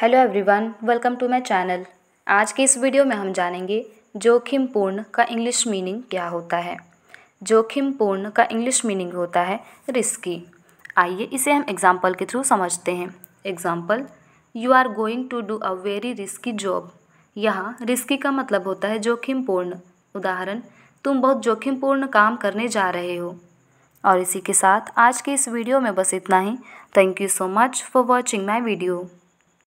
hello everyone welcome to my channel आज के इस वीडियो में हम जानेंगे जोखिम पूर्ण का इंग्लिश मीनिंग क्या होता है जोखिम पूर्ण का इंग्लिश मीनिंग होता है रिस्की आइए इसे हम एग्जाम्पल के थ्रू समझते हैं example you are going to do a very risky job यहाँ रिस्की का मतलब होता है जोखिम पूर्ण उदाहरण तुम बहुत जोखिम पूर्ण काम करने जा रहे हो और इसी के साथ आज के इस वीडियो में बस इतना ही thank you so much for watching my video